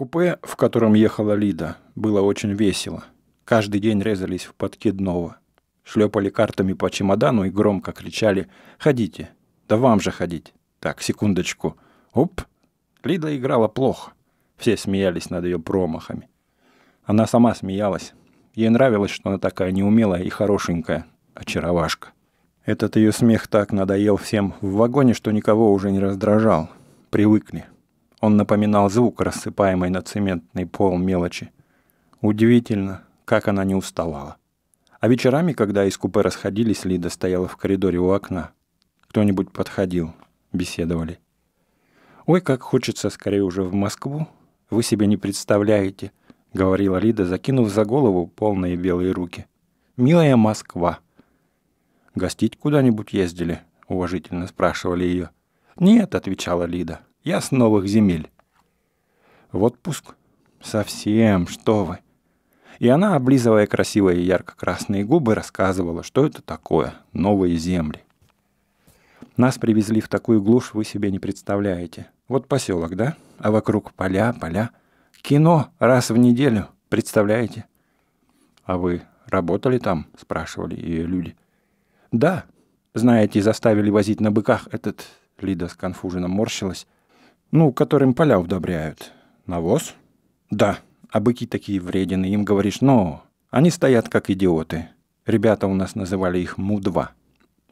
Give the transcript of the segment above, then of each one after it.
Купе, в котором ехала Лида, было очень весело. Каждый день резались в подкидного. Шлепали картами по чемодану и громко кричали «Ходите! Да вам же ходить!» Так, секундочку. Оп! Лида играла плохо. Все смеялись над ее промахами. Она сама смеялась. Ей нравилось, что она такая неумелая и хорошенькая. Очаровашка. Этот ее смех так надоел всем в вагоне, что никого уже не раздражал. Привыкли. Он напоминал звук, рассыпаемый на цементный пол мелочи. Удивительно, как она не уставала. А вечерами, когда из купе расходились, Лида стояла в коридоре у окна. Кто-нибудь подходил, беседовали. «Ой, как хочется скорее уже в Москву. Вы себе не представляете», — говорила Лида, закинув за голову полные белые руки. «Милая Москва». «Гостить куда-нибудь ездили?» — уважительно спрашивали ее. «Нет», — отвечала Лида, я с новых земель. В отпуск? Совсем, что вы. И она, облизывая красивые ярко-красные губы, рассказывала, что это такое новые земли. Нас привезли в такую глушь, вы себе не представляете. Вот поселок, да? А вокруг поля, поля. Кино раз в неделю, представляете? А вы работали там? Спрашивали ее люди. Да, знаете, заставили возить на быках этот... Лида Конфужином морщилась. Ну, которым поля удобряют. Навоз? Да, а быки такие вредины, им говоришь, но они стоят как идиоты. Ребята у нас называли их Му-2.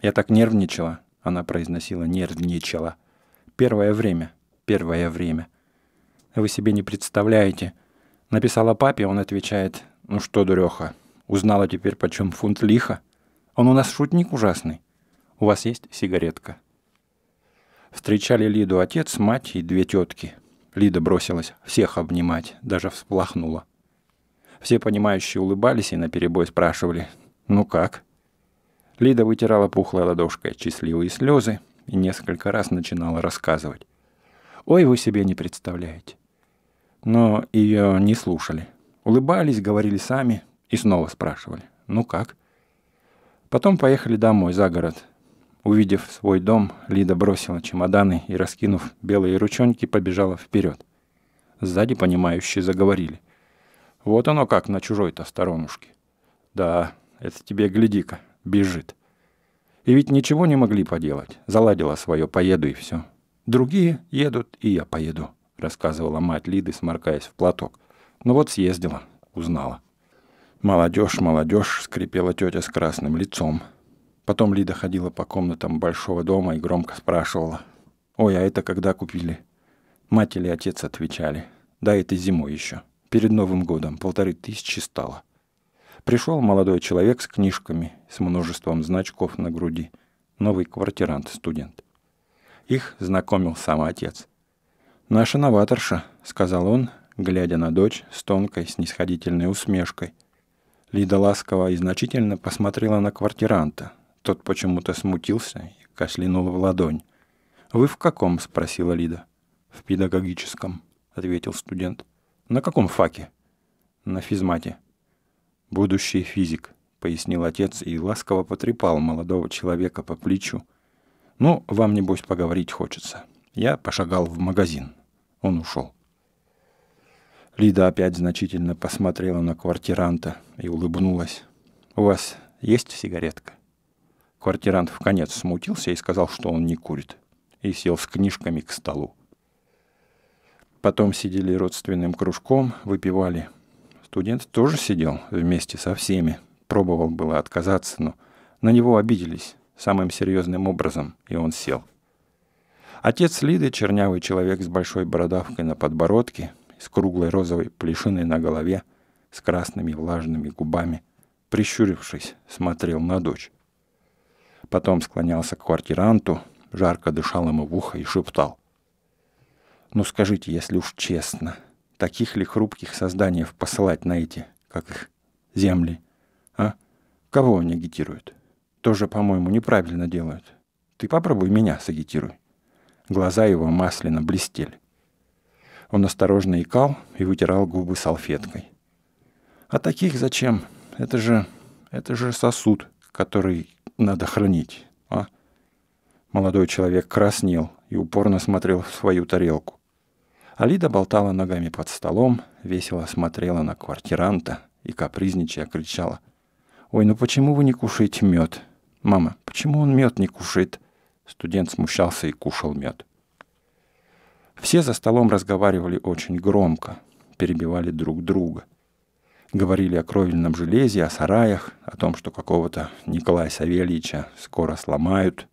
Я так нервничала, она произносила нервничала. Первое время, первое время. Вы себе не представляете. Написала папе, он отвечает, ну что, дуреха, узнала теперь, почем фунт лиха. Он у нас шутник ужасный. У вас есть сигаретка?» Встречали Лиду отец, мать и две тетки. Лида бросилась всех обнимать, даже всплахнула. Все понимающие улыбались и наперебой спрашивали «Ну как?». Лида вытирала пухлой ладошкой счастливые слезы и несколько раз начинала рассказывать. «Ой, вы себе не представляете». Но ее не слушали. Улыбались, говорили сами и снова спрашивали «Ну как?». Потом поехали домой, за город, Увидев свой дом, Лида бросила чемоданы и, раскинув белые ручонки, побежала вперед. Сзади понимающие заговорили. «Вот оно как на чужой-то сторонушке». «Да, это тебе гляди-ка, бежит». И ведь ничего не могли поделать. Заладила свое «поеду» и все. «Другие едут, и я поеду», — рассказывала мать Лиды, сморкаясь в платок. «Ну вот съездила, узнала». «Молодежь, молодежь!» — скрипела тетя с красным лицом — Потом Лида ходила по комнатам большого дома и громко спрашивала. «Ой, а это когда купили?» Мать или отец отвечали. «Да, это зимой еще. Перед Новым годом. Полторы тысячи стало». Пришел молодой человек с книжками, с множеством значков на груди. Новый квартирант, студент. Их знакомил сам отец. «Наша новаторша», — сказал он, глядя на дочь с тонкой снисходительной усмешкой. Лида ласково и значительно посмотрела на квартиранта, тот почему-то смутился и кослинул в ладонь. «Вы в каком?» — спросила Лида. «В педагогическом», — ответил студент. «На каком факе?» «На физмате». «Будущий физик», — пояснил отец и ласково потрепал молодого человека по плечу. «Ну, вам, небось, поговорить хочется». Я пошагал в магазин. Он ушел. Лида опять значительно посмотрела на квартиранта и улыбнулась. «У вас есть сигаретка?» Квартирант в конец смутился и сказал, что он не курит, и сел с книжками к столу. Потом сидели родственным кружком, выпивали. Студент тоже сидел вместе со всеми. Пробовал было отказаться, но на него обиделись самым серьезным образом, и он сел. Отец Лиды, чернявый человек с большой бородавкой на подбородке, с круглой розовой плешиной на голове, с красными влажными губами, прищурившись, смотрел на дочь. Потом склонялся к квартиранту, жарко дышал ему в ухо и шептал. «Ну скажите, если уж честно, таких ли хрупких созданий посылать на эти, как их, земли? А? Кого они агитируют? Тоже, по-моему, неправильно делают. Ты попробуй меня сагитируй». Глаза его масляно блестели. Он осторожно икал и вытирал губы салфеткой. «А таких зачем? Это же... это же сосуд», который надо хранить, а? Молодой человек краснел и упорно смотрел в свою тарелку. Алида болтала ногами под столом, весело смотрела на квартиранта и капризничая кричала. «Ой, ну почему вы не кушаете мед? Мама, почему он мед не кушает?» Студент смущался и кушал мед. Все за столом разговаривали очень громко, перебивали друг друга – говорили о кровельном железе, о сараях, о том, что какого-то Николая Савельича скоро сломают,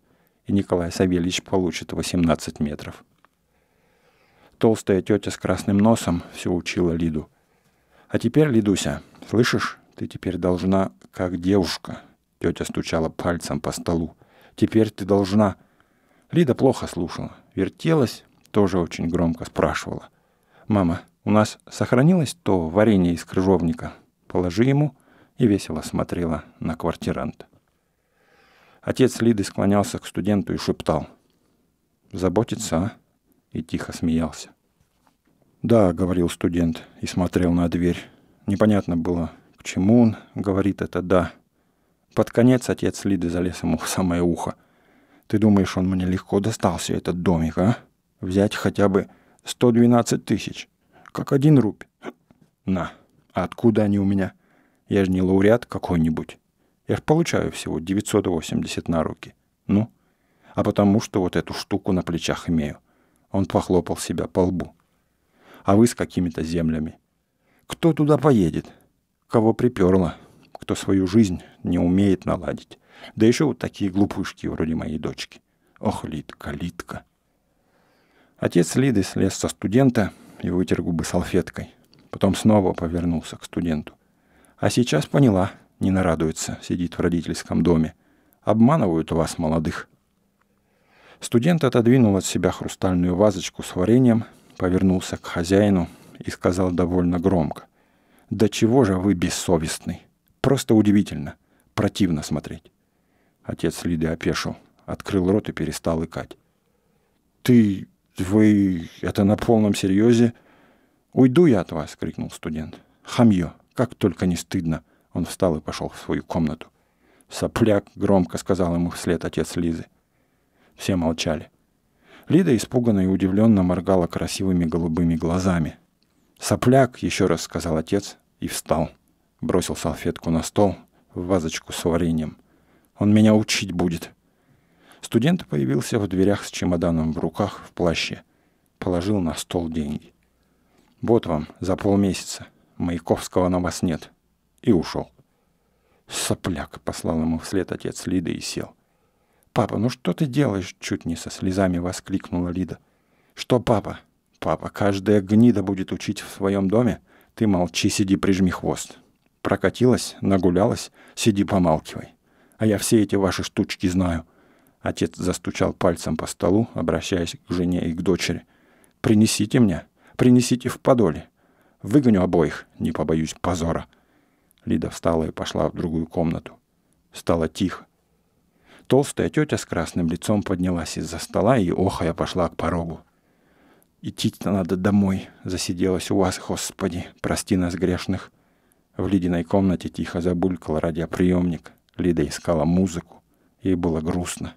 и Николай Савельич получит 18 метров. Толстая тетя с красным носом все учила Лиду. «А теперь, Лидуся, слышишь, ты теперь должна, как девушка», — тетя стучала пальцем по столу. «Теперь ты должна...» Лида плохо слушала, вертелась, тоже очень громко спрашивала. «Мама, у нас сохранилось то варенье из крыжовника. Положи ему и весело смотрела на квартиранта. Отец Лиды склонялся к студенту и шептал. «Заботиться, а?» И тихо смеялся. «Да», — говорил студент и смотрел на дверь. Непонятно было, к чему он говорит это «да». Под конец отец Лиды залез ему в самое ухо. «Ты думаешь, он мне легко достался, этот домик, а? Взять хотя бы 112 тысяч» как один рубь. На, а откуда они у меня? Я же не лауреат какой-нибудь. Я ж получаю всего 980 на руки. Ну, а потому что вот эту штуку на плечах имею. Он похлопал себя по лбу. А вы с какими-то землями. Кто туда поедет? Кого приперло? Кто свою жизнь не умеет наладить? Да еще вот такие глупышки вроде моей дочки. Ох, Лидка, Лидка. Отец Лиды слез со студента, и вытер губы салфеткой. Потом снова повернулся к студенту. А сейчас поняла, не нарадуется, сидит в родительском доме. Обманывают вас, молодых. Студент отодвинул от себя хрустальную вазочку с вареньем, повернулся к хозяину и сказал довольно громко. «Да чего же вы бессовестный? Просто удивительно. Противно смотреть». Отец Лиды опешил, открыл рот и перестал икать. «Ты вы это на полном серьезе? Уйду я от вас, крикнул студент. Хамье, как только не стыдно. Он встал и пошел в свою комнату. Сопляк громко сказал ему вслед отец Лизы. Все молчали. Лида испуганно и удивленно моргала красивыми голубыми глазами. «Сопляк!» — еще раз сказал отец и встал. Бросил салфетку на стол в вазочку с вареньем. «Он меня учить будет!» Студент появился в дверях с чемоданом в руках в плаще. Положил на стол деньги. «Вот вам, за полмесяца. Маяковского на вас нет». И ушел. «Сопляк!» — послал ему вслед отец Лиды и сел. «Папа, ну что ты делаешь?» — чуть не со слезами воскликнула Лида. «Что, папа?» «Папа, каждая гнида будет учить в своем доме. Ты молчи, сиди, прижми хвост. Прокатилась, нагулялась, сиди, помалкивай. А я все эти ваши штучки знаю. Отец застучал пальцем по столу, обращаясь к жене и к дочери. «Принесите мне, принесите в подоле. Выгоню обоих, не побоюсь позора». Лида встала и пошла в другую комнату. Стало тихо. Толстая тетя с красным лицом поднялась из-за стола и, охая, пошла к порогу. «Идти-то надо домой», — засиделась у вас, Господи, прости нас грешных. В ледяной комнате тихо забулькал радиоприемник. Лида искала музыку. Ей было грустно.